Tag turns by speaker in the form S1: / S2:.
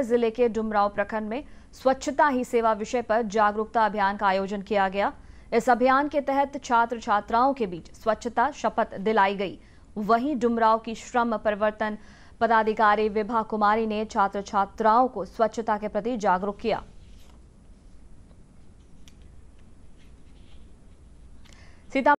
S1: जिले के डुमराव प्रखंड में स्वच्छता ही सेवा विषय पर जागरूकता अभियान का आयोजन किया गया इस अभियान के तहत छात्र छात्राओं के बीच स्वच्छता शपथ दिलाई गई वहीं डुमराव की श्रम परिवर्तन पदाधिकारी विभा कुमारी ने छात्र छात्राओं को स्वच्छता के प्रति जागरूक किया सीता